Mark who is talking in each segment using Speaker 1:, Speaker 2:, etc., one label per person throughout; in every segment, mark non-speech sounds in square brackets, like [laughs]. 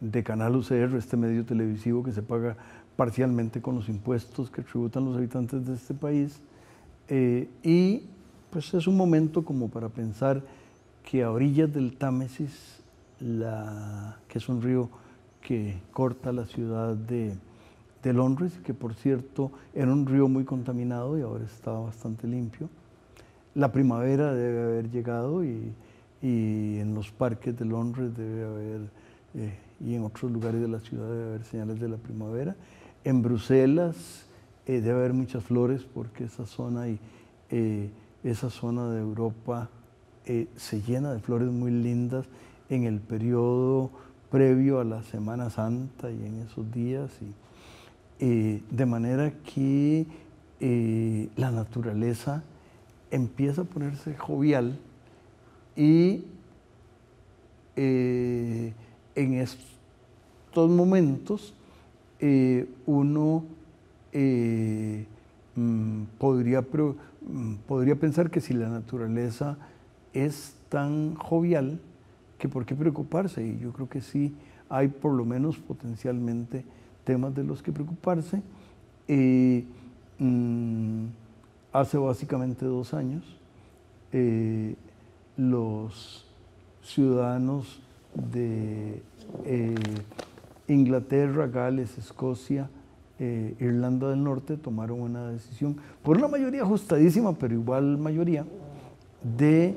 Speaker 1: de Canal UCR, este medio televisivo que se paga parcialmente con los impuestos que tributan los habitantes de este país. Eh, y pues es un momento como para pensar que a orillas del Támesis, que es un río que corta la ciudad de, Londres, que por cierto era un río muy contaminado y ahora está bastante limpio, la primavera debe haber llegado y, en los parques de Londres debe haber eh, y en otros lugares de la ciudad debe haber señales de la primavera. En Bruselas eh, debe haber muchas flores porque esa zona, y, eh, esa zona de Europa eh, se llena de flores muy lindas en el periodo previo a la Semana Santa y en esos días. Y, de manera que la naturaleza empieza a ponerse jovial y en estos momentos eh, uno eh, mm, podría, mm, podría pensar que si la naturaleza es tan jovial, que por qué preocuparse. Y yo creo que sí hay por lo menos potencialmente temas de los que preocuparse. Eh, mm, hace básicamente dos años, los ciudadanos de eh, Inglaterra, Gales, Escocia, eh, Irlanda del Norte tomaron una decisión, por una mayoría ajustadísima, pero igual mayoría, de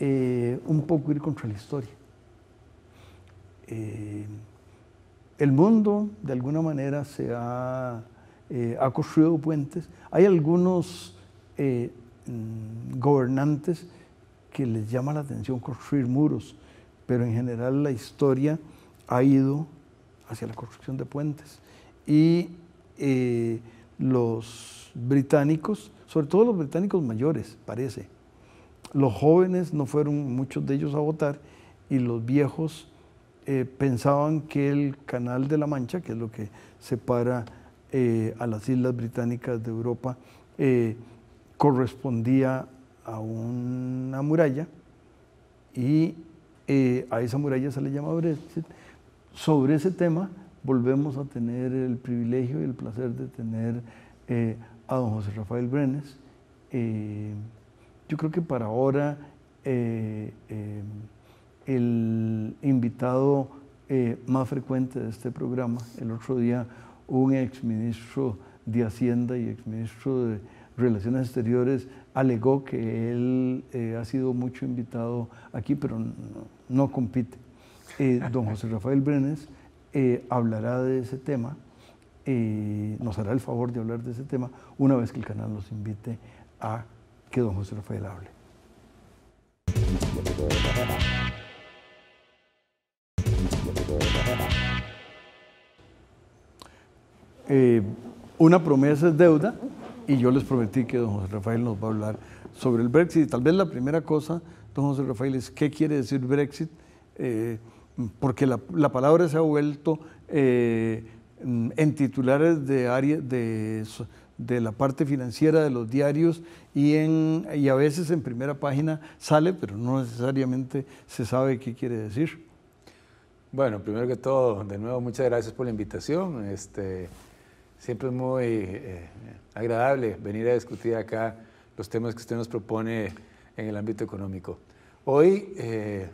Speaker 1: eh, un poco ir contra la historia. el mundo, de alguna manera, se ha, ha construido puentes. Hay algunos mm, gobernantes que les llama la atención construir muros pero en general la historia ha ido hacia la construcción de puentes. Y eh, los británicos, sobre todo los británicos mayores, parece, los jóvenes no fueron muchos de ellos a votar y los viejos eh, pensaban que el Canal de la Mancha, que es lo que separa eh, a las islas británicas de Europa, correspondía a una muralla y eh, a esa muralla se le llama Brexit. Sobre ese tema volvemos a tener el privilegio y el placer de tener eh, a don José Rafael Brenes. Eh, yo creo que para ahora el invitado más frecuente de este programa, el otro día un exministro de Hacienda y exministro de Relaciones Exteriores alegó que él sido mucho invitado aquí, pero no, compite. Eh, don José Rafael Brenes eh, hablará de ese tema, y eh, nos hará el favor de hablar de ese tema una vez que el canal nos invite a que don José Rafael hable. una promesa es deuda y yo les prometí que don José Rafael nos va a hablar sobre el Brexit. Y tal vez la primera cosa, don José Rafael, es qué quiere decir Brexit, eh, porque la, palabra se ha vuelto eh, en titulares de, área, de, la parte financiera de los diarios y, en, a veces en primera página sale, pero no necesariamente se sabe qué quiere decir.
Speaker 2: Bueno, primero que todo, de nuevo, muchas gracias por la invitación. Este, Siempre es muy eh, eh, agradable venir a discutir acá los temas que usted nos propone en el ámbito económico. Hoy eh,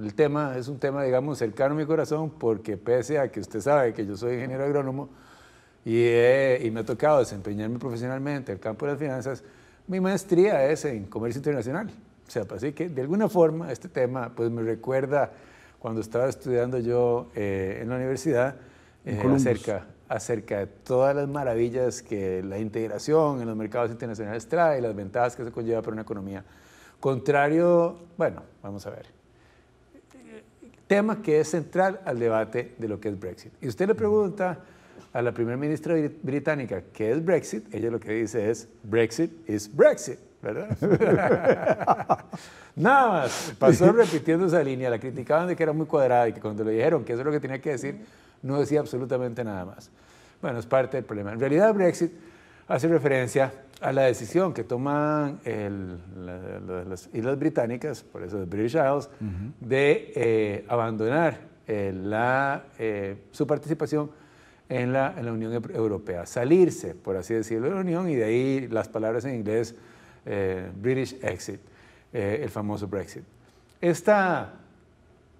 Speaker 2: el tema es un tema, digamos, cercano a mi corazón porque pese a que usted sabe que yo soy ingeniero agrónomo y, me ha tocado desempeñarme profesionalmente en el campo de las finanzas, mi maestría es en comercio internacional. O sea, pues, así que de alguna forma este tema pues me recuerda cuando estaba estudiando yo en la universidad En acerca acerca de todas las maravillas que la integración en los mercados internacionales trae, las ventajas que se conlleva para una economía. Contrario, bueno, vamos a ver. Tema que es central al debate de lo que es Brexit. Y usted le pregunta a la primera ministra británica, que es Brexit, ella lo que dice es Brexit is Brexit, ¿verdad? [laughs] Nada más, pasó repitiendo esa línea, la criticaban de que era muy cuadrada y que cuando le dijeron que eso es lo que tenía que decir, no decía absolutamente nada más. Bueno, es parte del problema. En realidad Brexit hace referencia a la decisión que toman las Islas Británicas, por eso de British Isles, de eh, abandonar eh, la, eh, su participación en la, Unión Europea, salirse, por así decirlo, de la Unión y de ahí las palabras en inglés eh, British Exit, eh, el famoso Brexit. Esta,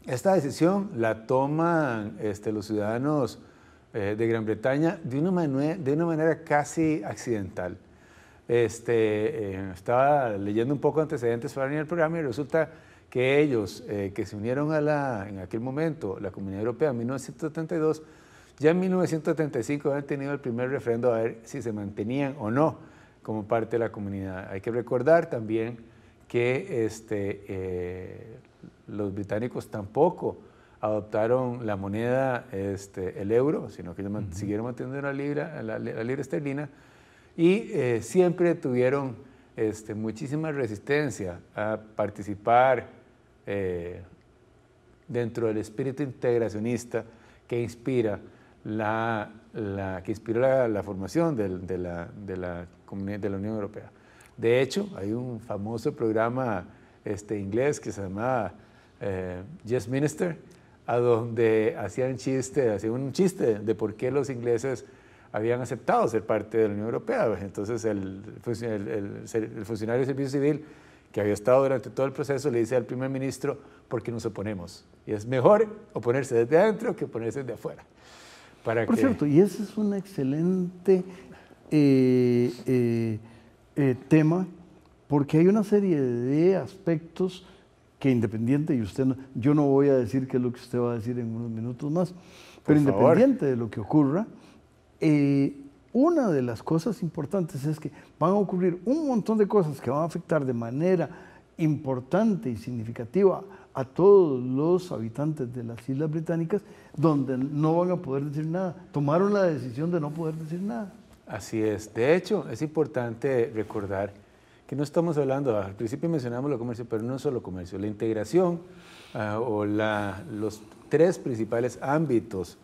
Speaker 2: esta decisión la toman este, los ciudadanos eh, de Gran Bretaña de una, manera casi accidental. Este, estaba leyendo un poco antecedentes para el programa y resulta que ellos que se unieron a la, en aquel momento, la Comunidad Europea en 1972, ya en 1935 habían tenido el primer refrendo a ver si se mantenían o no como parte de la comunidad. Hay que recordar también que este, eh, los británicos tampoco adoptaron la moneda, este, el euro, sino que ellos siguieron manteniendo la libra, la, libra esterlina y eh, siempre tuvieron este, muchísima resistencia a participar eh, dentro del espíritu integracionista que inspira la, que inspiró la, formación de, la, de, la, de la Unión Europea. De hecho, hay un famoso programa este, inglés que se llamaba eh, Yes Minister, a donde hacían chistes, hacían un chiste de por qué los ingleses habían aceptado ser parte de la Unión Europea. Entonces el, funcionario de servicio civil que había estado durante todo el proceso le dice al primer ministro, ¿por qué nos oponemos? Y es mejor oponerse desde adentro que oponerse desde afuera. Por cierto,
Speaker 1: y ese es un excelente eh, eh, eh, tema, porque hay una serie de aspectos que independiente, y usted yo no voy a decir qué es lo que usted va a decir en unos minutos más, pero independiente de lo que ocurra, una de las cosas importantes es que van a ocurrir un montón de cosas que van a afectar de manera importante y significativa a todos los habitantes de las Islas Británicas, donde no van a poder decir nada. Tomaron la decisión de no poder decir nada.
Speaker 2: Así es. De hecho, es importante recordar que no estamos hablando, al principio mencionamos lo comercio, pero no solo comercio, la integración ah, o la, los tres principales ámbitos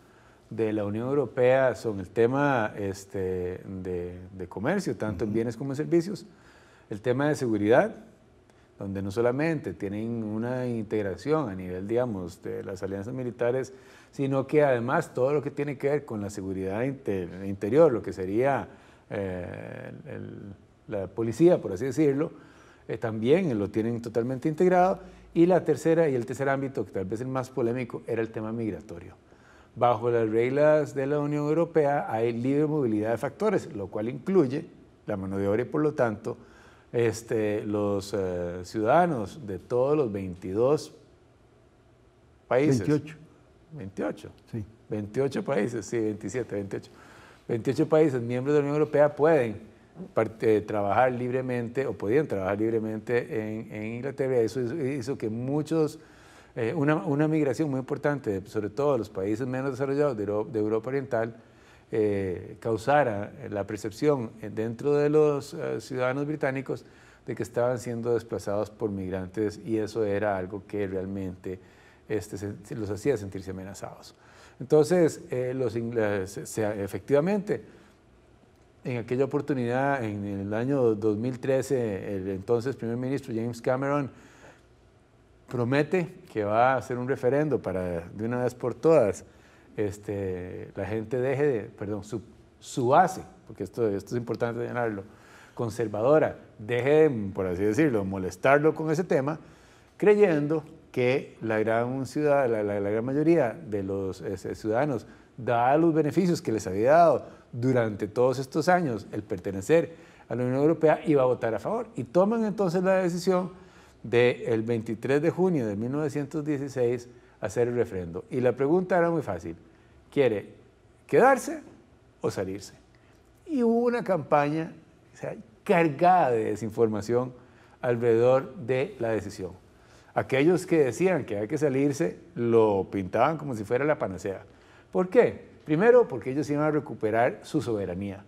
Speaker 2: de la Unión Europea son el tema este, de, de, comercio, tanto en bienes como en servicios, el tema de seguridad, donde no solamente tienen una integración a nivel, digamos, de las alianzas militares, sino que además todo lo que tiene que ver con la seguridad interior, lo que sería eh, la policía, por así decirlo, eh, también lo tienen totalmente integrado. Y la tercera y el tercer ámbito, que tal vez el más polémico, era el tema migratorio. Bajo las reglas de la Unión Europea hay libre movilidad de factores, lo cual incluye la mano de obra y por lo tanto este, los eh, ciudadanos de todos los 22 países. 28. 28. 28 países, sí, 27, 28. 28 países miembros de la Unión Europea pueden eh, trabajar libremente o podían trabajar libremente en, Inglaterra. Eso hizo, que muchos, eh, una, una, migración muy importante, sobre todo de los países menos desarrollados de Europa Oriental, eh, causara la percepción dentro de los eh, ciudadanos británicos de que estaban siendo desplazados por migrantes y eso era algo que realmente este, los hacía sentirse amenazados. Entonces, eh, los efectivamente, en aquella oportunidad, en el año 2013, el entonces primer ministro James Cameron promete que va a hacer un referendo para, de una vez por todas, este, la gente deje de, perdón, su, su base, porque esto, esto es importante señalarlo, conservadora, deje de, por así decirlo, molestarlo con ese tema, creyendo que la gran, ciudad, la, gran mayoría de los este, ciudadanos, da los beneficios que les había dado durante todos estos años el pertenecer a la Unión Europea, iba a votar a favor. Y toman entonces la decisión del 23 de junio de 1916 hacer el refrendo. Y la pregunta era muy fácil. ¿Quiere quedarse o salirse? Y hubo una campaña cargada de desinformación alrededor de la decisión. Aquellos que decían que hay que salirse lo pintaban como si fuera la panacea. ¿Por qué? Primero, porque ellos iban a recuperar su soberanía.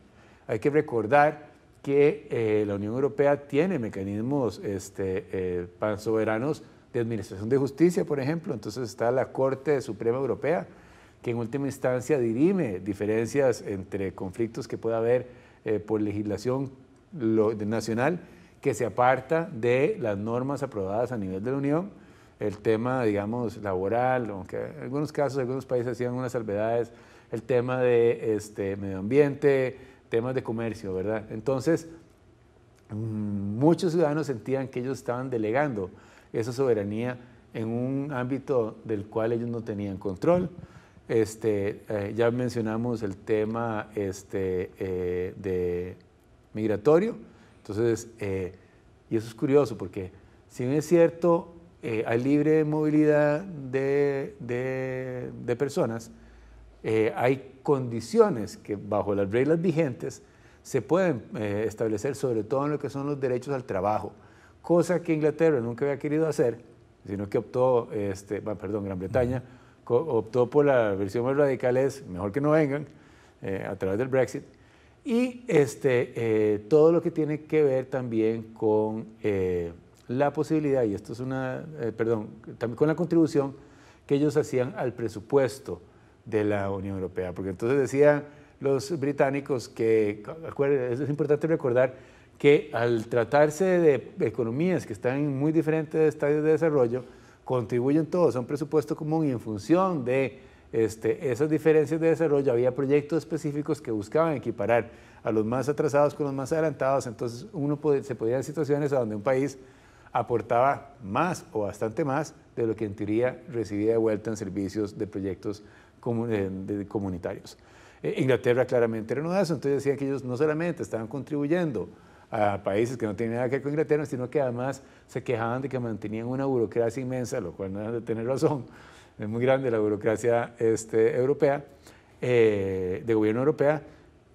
Speaker 2: Hay que recordar que eh, la Unión Europea tiene mecanismos este, eh, soberanos de Administración de Justicia, por ejemplo, entonces está la Corte Suprema Europea, que en última instancia dirime diferencias entre conflictos que pueda haber eh, por legislación nacional que se aparta de las normas aprobadas a nivel de la Unión. El tema, digamos, laboral, aunque en algunos casos, algunos países hacían unas salvedades, el tema de este, medio ambiente, temas de comercio, ¿verdad? Entonces, mm, muchos ciudadanos sentían que ellos estaban delegando esa soberanía en un ámbito del cual ellos no tenían control. Este, eh, ya mencionamos el tema este, eh, de migratorio. Entonces, eh, y eso es curioso porque si bien es cierto, hay libre movilidad de, de personas, hay condiciones que bajo las reglas vigentes se pueden establecer, sobre todo en lo que son los derechos al trabajo cosa que Inglaterra nunca había querido hacer, sino que optó, este, perdón, Gran Bretaña, optó por la versión más radical, es mejor que no vengan eh, a través del Brexit. Y este, eh, todo lo que tiene que ver también con eh, la posibilidad, y esto es una, perdón, también con la contribución que ellos hacían al presupuesto de la Unión Europea, porque entonces decían los británicos que, es importante recordar que al tratarse de economías que están en muy diferentes estadios de desarrollo, contribuyen todos a un presupuesto común y en función de este, esas diferencias de desarrollo había proyectos específicos que buscaban equiparar a los más atrasados con los más adelantados, entonces uno se podía en situaciones donde un país aportaba más o bastante más de lo que en teoría recibía de vuelta en servicios de proyectos comunitarios. Eh, Inglaterra claramente era uno de esos, entonces decía que ellos no solamente estaban contribuyendo a países que no tenían nada que ver con Inglaterra, sino que además se quejaban de que mantenían una burocracia inmensa, lo cual no es de tener razón. Es muy grande la burocracia este, europea, eh, de gobierno europea,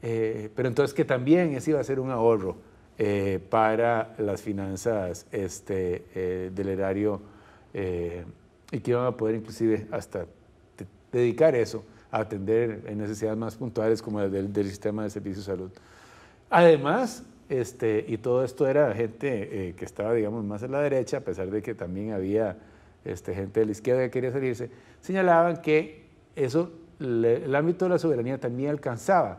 Speaker 2: eh, pero entonces que también ese iba a ser un ahorro eh, para las finanzas este, del erario y que iban a poder inclusive hasta dedicar eso a atender en necesidades más puntuales como las del, del sistema de servicios de salud. Además, este, y todo esto era gente eh, que estaba, digamos, más a la derecha, a pesar de que también había este, gente de la izquierda que quería salirse, señalaban que eso, el ámbito de la soberanía también alcanzaba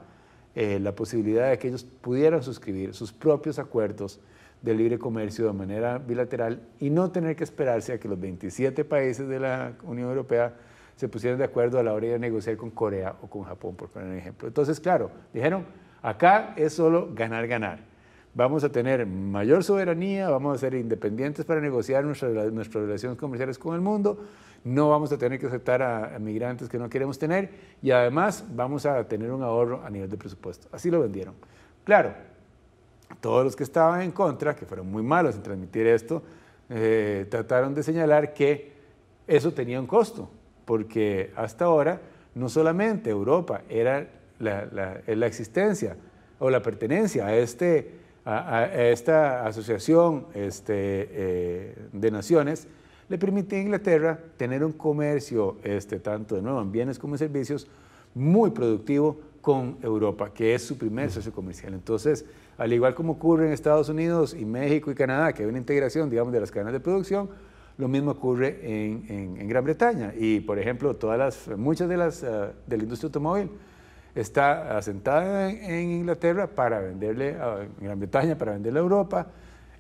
Speaker 2: eh, la posibilidad de que ellos pudieran suscribir sus propios acuerdos de libre comercio de manera bilateral y no tener que esperarse a que los 27 países de la Unión Europea se pusieran de acuerdo a la hora de negociar con Corea o con Japón, por poner un ejemplo. Entonces, claro, dijeron, acá es solo ganar, ganar vamos a tener mayor soberanía, vamos a ser independientes para negociar nuestras relaciones comerciales con el mundo, no vamos a tener que aceptar a, migrantes que no queremos tener y además vamos a tener un ahorro a nivel de presupuesto. Así lo vendieron. Claro, todos los que estaban en contra, que fueron muy malos en transmitir esto, eh, trataron de señalar que eso tenía un costo, porque hasta ahora no solamente Europa era la, la existencia o la pertenencia a este a, esta asociación este, eh, de naciones le permite a Inglaterra tener un comercio, este, tanto de nuevo en bienes como en servicios, muy productivo con Europa, que es su primer socio comercial. Entonces, al igual como ocurre en Estados Unidos y México y Canadá, que hay una integración, digamos, de las cadenas de producción, lo mismo ocurre en, Gran Bretaña y, por ejemplo, todas las, muchas de las eh, de la industria automóvil está asentada en, Inglaterra para venderle a Gran Bretaña, para venderle a Europa.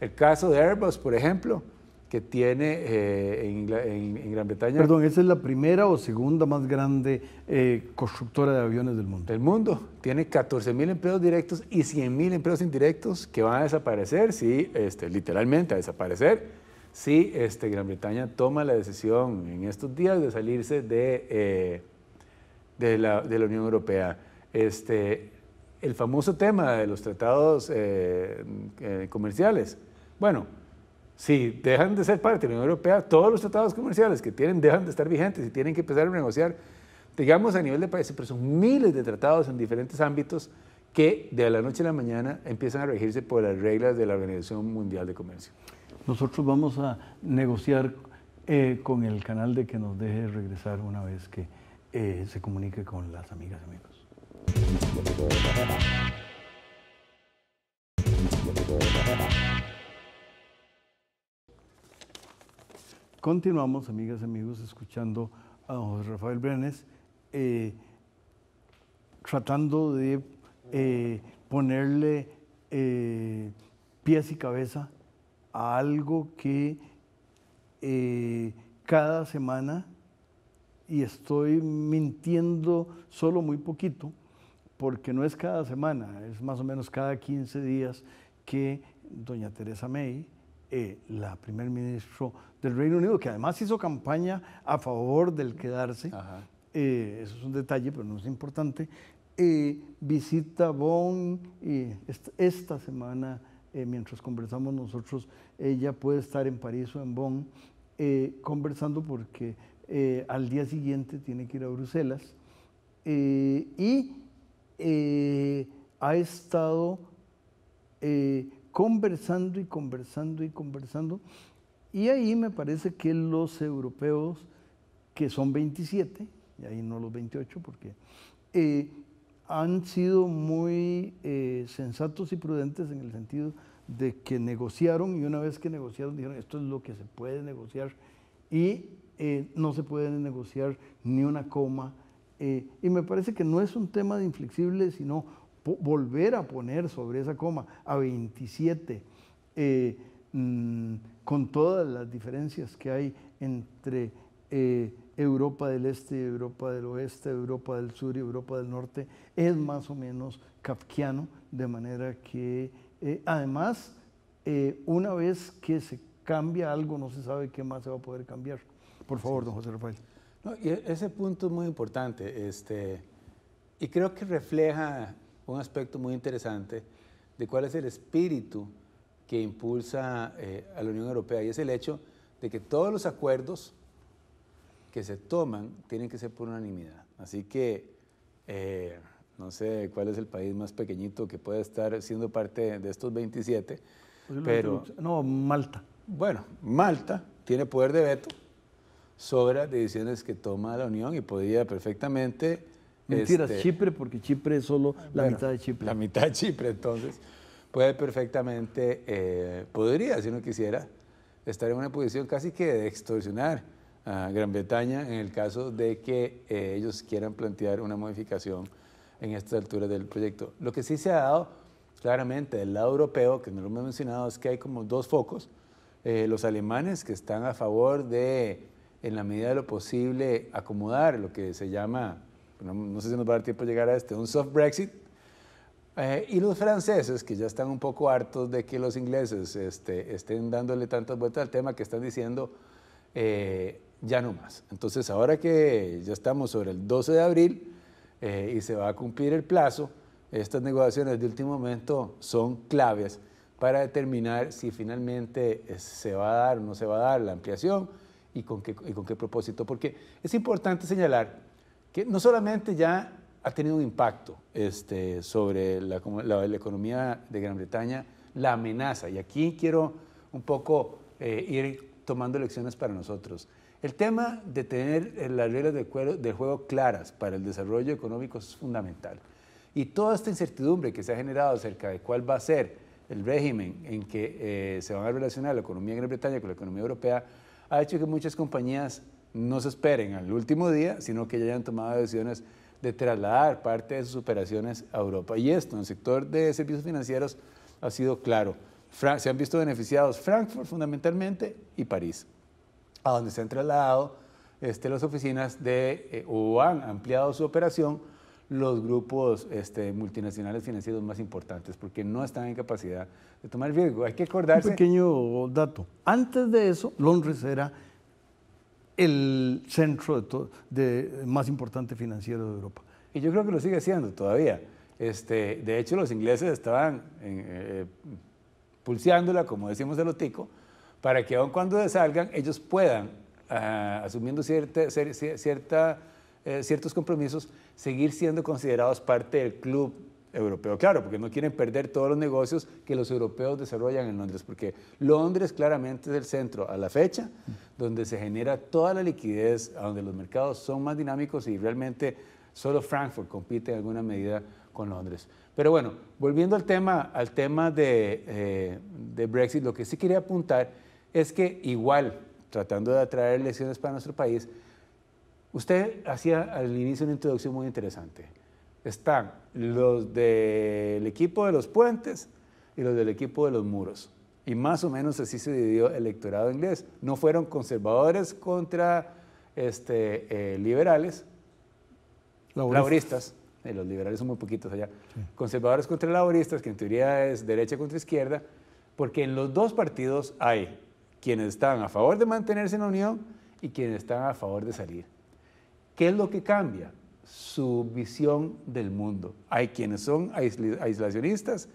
Speaker 2: El caso de Airbus, por ejemplo, que tiene eh, en, Gran Bretaña. Perdón, esa
Speaker 1: es la primera o segunda más grande eh, constructora de aviones del mundo. Del mundo. Tiene 14 mil empleos directos y 100 mil empleos indirectos que van
Speaker 2: a desaparecer, sí, este, literalmente a desaparecer, si este, Gran Bretaña toma la decisión en estos días de salirse de... Eh, de la, Unión Europea. Este, el famoso tema de los tratados eh, eh, comerciales. Bueno, si dejan de ser parte de la Unión Europea, todos los tratados comerciales que tienen dejan de estar vigentes y tienen que empezar a negociar, digamos, a nivel de países, pero son miles de tratados en diferentes ámbitos que de la noche a la mañana empiezan a regirse por las reglas de la Organización Mundial de Comercio.
Speaker 1: Nosotros vamos a negociar eh, con el canal de que nos deje regresar una vez que eh, se comunique con las amigas y amigos. Continuamos, amigas y amigos, escuchando a José Rafael Brenes eh, tratando de eh, ponerle pies y cabeza a algo que cada semana y estoy mintiendo solo muy poquito, porque no es cada semana, es más o menos cada 15 días que doña Teresa May, eh, la primer ministro del Reino Unido, que además hizo campaña a favor del quedarse, eh, eso es un detalle, pero no es importante, eh, visita Bonn y esta, esta semana, mientras conversamos nosotros, ella puede estar en París o en Bonn conversando porque eh, al día siguiente tiene que ir a Bruselas eh, y eh, ha estado conversando y conversando y conversando. Y ahí me parece que los europeos, que son 27, y ahí no los 28 porque han sido muy sensatos y prudentes en el sentido de que negociaron y una vez que negociaron dijeron esto es lo que se puede negociar y eh, no se puede negociar ni una coma. Eh, y me parece que no es un tema de inflexible, sino volver a poner sobre esa coma a 27, eh, mm, con todas las diferencias que hay entre Europa del Este, Europa del Oeste, Europa del Sur y Europa del Norte, es más o menos kafkiano, de manera que además, una vez que se cambia algo, no se sabe qué más se va a poder cambiar. Por favor, don José Rafael. No, e-, ese punto es muy importante este,
Speaker 2: y creo que refleja un aspecto muy interesante de cuál es el espíritu que impulsa eh, a la Unión Europea y es el hecho de que todos los acuerdos que se toman tienen que ser por unanimidad. Así que eh, no sé cuál es el país más pequeñito que puede estar siendo parte de estos 27,
Speaker 1: pues pero... No, Malta. Bueno,
Speaker 2: Malta tiene poder de veto sobra de decisiones que toma la Unión y podría perfectamente...
Speaker 1: Mentiras, este, Chipre, porque Chipre es solo la mitad de Chipre.
Speaker 2: La mitad de Chipre, entonces, puede perfectamente, eh, podría, si no quisiera, estar en una posición casi que de extorsionar a Gran Bretaña en el caso de que eh, ellos quieran plantear una modificación en estas alturas del proyecto. Lo que sí se ha dado claramente del lado europeo, que no lo hemos mencionado, es que hay como dos focos. Eh, los alemanes que están a favor de en la medida de lo posible, acomodar lo que se llama, no, sé si nos va a dar tiempo llegar a este, un soft Brexit. Eh, y los franceses, que ya están un poco hartos de que los ingleses este, estén dándole tantas vueltas al tema, que están diciendo, eh, ya no más. Entonces, ahora que ya estamos sobre el 12 de abril eh, y se va a cumplir el plazo, estas negociaciones de último momento son claves para determinar si finalmente se va a dar o no se va a dar la ampliación y con qué, propósito. Porque es importante señalar que no solamente ya ha tenido un impacto este, sobre la, economía de Gran Bretaña, la amenaza. Y aquí quiero un poco eh, ir tomando lecciones para nosotros. El tema de tener eh, las reglas del juego, claras para el desarrollo económico es fundamental. Y toda esta incertidumbre que se ha generado acerca de cuál va a ser el régimen en que eh, se van a relacionar la economía de Gran Bretaña con la economía europea ha hecho que muchas compañías no se esperen al último día, sino que ya hayan tomado decisiones de trasladar parte de sus operaciones a Europa. Y esto en el sector de servicios financieros ha sido claro. se han visto beneficiados Frankfurt fundamentalmente y París, a donde se han trasladado este, las oficinas de, eh, o han ampliado su operación los grupos este, multinacionales financieros más importantes, porque no están en capacidad de
Speaker 1: tomar riesgo. Hay que acordarse... Un pequeño dato. Antes de eso, Londres era el centro de más importante financiero de Europa. Y yo creo que lo sigue siendo todavía.
Speaker 2: Este, de hecho, los ingleses estaban eh, pulseándola, como decimos el otico, para que aun cuando salgan, ellos puedan, ah, asumiendo cierta, eh, ciertos compromisos, seguir siendo considerados parte del club europeo. Claro, porque no quieren perder todos los negocios que los europeos desarrollan en Londres, porque Londres claramente es el centro a la fecha donde se genera toda la liquidez, donde los mercados son más dinámicos y realmente solo Frankfurt compite en alguna medida con Londres. Pero bueno, volviendo al tema, al tema de, eh, de Brexit, lo que sí quería apuntar es que igual, tratando de atraer elecciones para nuestro país, Usted hacía al inicio una introducción muy interesante. Están los del equipo de los puentes y los del equipo de los muros. Y más o menos así se dividió el electorado inglés. No fueron conservadores contra este, eh, liberales, laboristas. Eh, los liberales son muy poquitos allá, conservadores contra laboristas, que en teoría es derecha contra izquierda, porque en los dos partidos hay quienes están a favor de mantenerse en la unión y quienes están a favor de salir. ¿Qué es lo que cambia? Su visión del mundo. Hay quienes son aislacionistas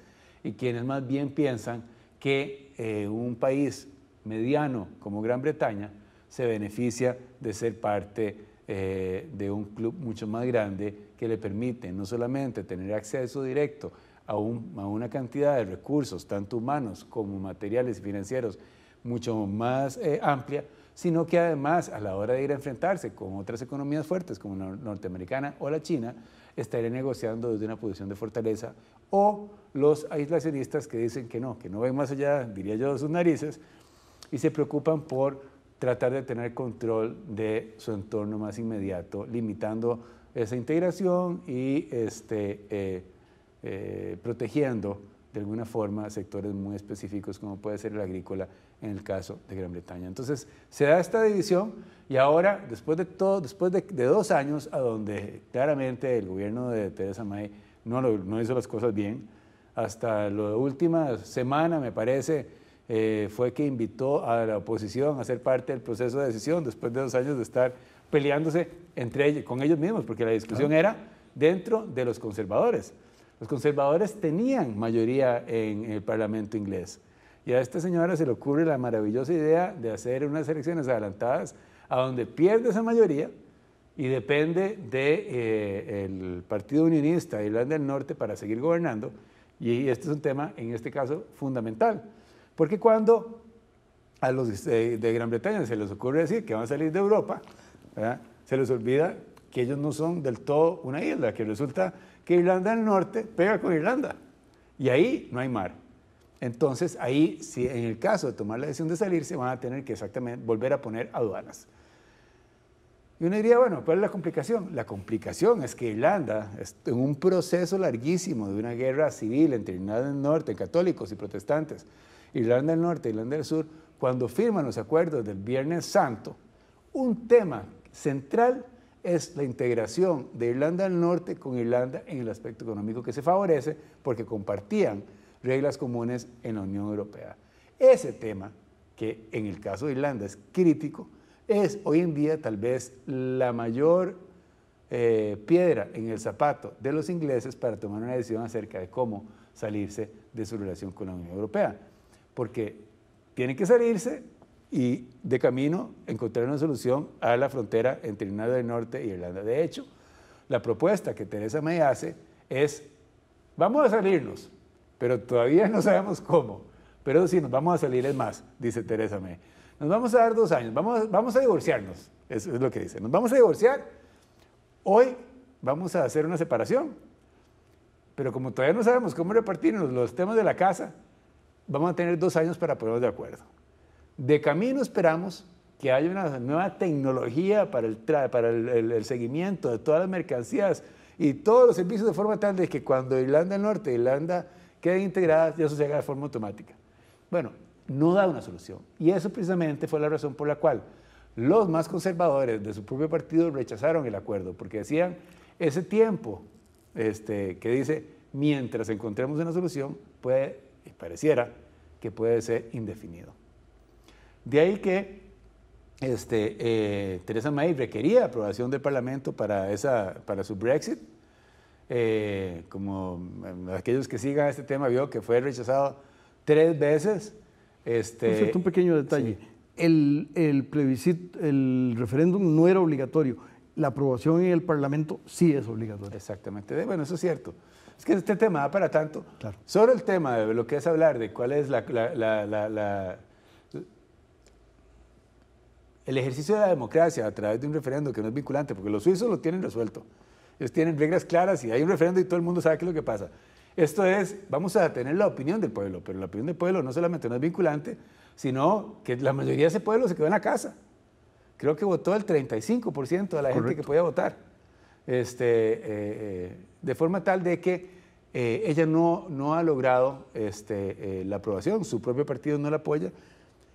Speaker 2: y quienes más bien piensan que eh, un país mediano como Gran Bretaña se beneficia de ser parte eh, de un club mucho más grande que le permite no solamente tener acceso directo a, una cantidad de recursos, tanto humanos como materiales y financieros, mucho más eh, amplia, sino que además a la hora de ir a enfrentarse con otras economías fuertes como la norteamericana o la china, estaría negociando desde una posición de fortaleza o los aislacionistas que dicen que no, que no ven más allá, diría yo, de sus narices y se preocupan por tratar de tener control de su entorno más inmediato, limitando esa integración y este, eh, eh, protegiendo de alguna forma sectores muy específicos como puede ser el agrícola en el caso de Gran Bretaña. Entonces se da esta división y ahora, después de todo, después de, dos años a donde claramente el gobierno de Theresa May no, no hizo las cosas bien, hasta la última semana, me parece, eh, fue que invitó a la oposición a ser parte del proceso de decisión después de dos años de estar peleándose entre ellos, con ellos mismos, porque la discusión era dentro de los conservadores. Los conservadores tenían mayoría en el Parlamento inglés y a esta señora se le ocurre la maravillosa idea de hacer unas elecciones adelantadas a donde pierde esa mayoría y depende del de, eh, Partido Unionista de Irlanda del Norte para seguir gobernando. Y este es un tema, en este caso, fundamental. Porque cuando a los de, Gran Bretaña se les ocurre decir que van a salir de Europa, se les olvida que ellos no son del todo una isla, que resulta que Irlanda del Norte pega con Irlanda. Y ahí no hay mar. Entonces, ahí, si en el caso de tomar la decisión de salir, se van a tener que exactamente volver a poner aduanas. Y uno diría, bueno, ¿cuál es la complicación? La complicación es que Irlanda, en un proceso larguísimo de una guerra civil entre Irlanda del Norte, católicos y protestantes, Irlanda del Norte, Irlanda del Sur, cuando firman los acuerdos del Viernes Santo, un tema central es la integración de Irlanda del Norte con Irlanda en el aspecto económico que se favorece porque compartían reglas comunes en la Unión Europea. Ese tema, que en el caso de Irlanda es crítico, es hoy en día tal vez la mayor eh, piedra en el zapato de los ingleses para tomar una decisión acerca de cómo salirse de su relación con la Unión Europea. Porque tienen que salirse y de camino encontrar una solución a la frontera entre Irlanda del Norte y e Irlanda. De hecho, la propuesta que Teresa May hace es, vamos a salirnos, pero todavía no sabemos cómo. Pero sí, nos vamos a salir el más, dice Teresa May. Nos vamos a dar dos años, vamos, vamos a divorciarnos, eso es lo que dice. Nos vamos a divorciar, hoy vamos a hacer una separación, pero como todavía no sabemos cómo repartirnos los temas de la casa, vamos a tener dos años para ponernos de acuerdo. De camino esperamos que haya una nueva tecnología para, el, para el, el seguimiento de todas las mercancías y todos los servicios de forma tal de que cuando Irlanda del Norte, Irlanda queden integradas y eso se haga de forma automática. Bueno, no da una solución. Y eso precisamente fue la razón por la cual los más conservadores de su propio partido rechazaron el acuerdo, porque decían, ese tiempo este, que dice, mientras encontremos una solución, puede, pareciera que puede ser indefinido. De ahí que este, eh, Teresa May requería aprobación del Parlamento para, para su Brexit, eh, como mm, aquellos que sigan este tema, vio que fue rechazado tres veces. Este, un pequeño
Speaker 1: detalle. El, el referéndum no era obligatorio. La aprobación en el Parlamento sí es obligatoria. Exactamente.
Speaker 2: Bueno, eso es cierto. Es que este tema da para tanto. Claro. Sobre el tema de lo que es hablar de cuál es la, el ejercicio de la democracia a través de un referéndum que no es vinculante, porque los suizos lo tienen resuelto. Ellos tienen reglas claras y hay un referendo y todo el mundo sabe qué es lo que pasa. Esto es, vamos a tener la opinión del pueblo, pero la opinión del pueblo no solamente no es vinculante, sino que la mayoría de ese pueblo se quedó en la casa. Creo que votó el 35% de la gente que podía votar. Este, eh, eh, de forma tal de que eh, ella no, no ha logrado este, la aprobación, su propio partido no la apoya.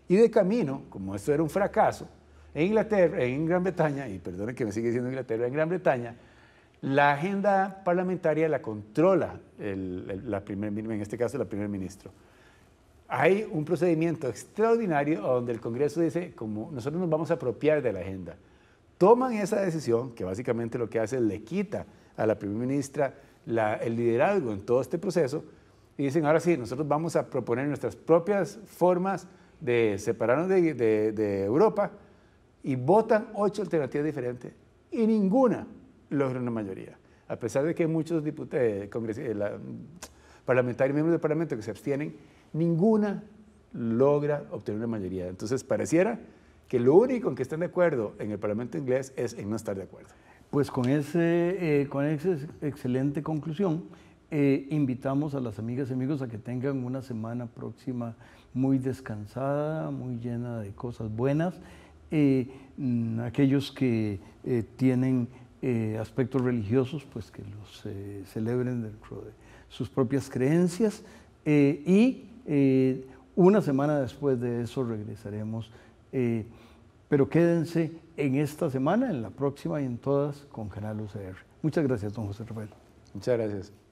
Speaker 2: Y de camino, como esto era un fracaso, en Inglaterra, en Gran Bretaña, y perdonen que me sigue diciendo Inglaterra, en Gran Bretaña, la agenda parlamentaria la controla, la primer, en este caso, la primer ministro. Hay un procedimiento extraordinario donde el Congreso dice, como nosotros nos vamos a apropiar de la agenda. Toman esa decisión, que básicamente lo que hace es le quita a la primera ministra el liderazgo en todo este proceso, y dicen, ahora sí, nosotros vamos a proponer nuestras propias formas de separarnos de, de Europa, y votan ocho alternativas diferentes, y ninguna logra una mayoría. A pesar de que muchos diputados, eh, eh, parlamentarios, miembros del Parlamento que se abstienen, ninguna logra obtener una mayoría. Entonces, pareciera que lo único en que están de acuerdo en el Parlamento inglés es en no estar de acuerdo.
Speaker 1: Pues con, ese, eh, con esa excelente conclusión, invitamos a las amigas y amigos a que tengan una semana próxima muy descansada, muy llena de cosas buenas. aquellos que tienen eh, aspectos religiosos, pues que los eh, celebren dentro de sus propias creencias. Eh, y una semana después de eso regresaremos. pero quédense en esta semana, en la próxima y en todas con Canal UCR. Muchas gracias, don José Rafael.
Speaker 2: Muchas gracias.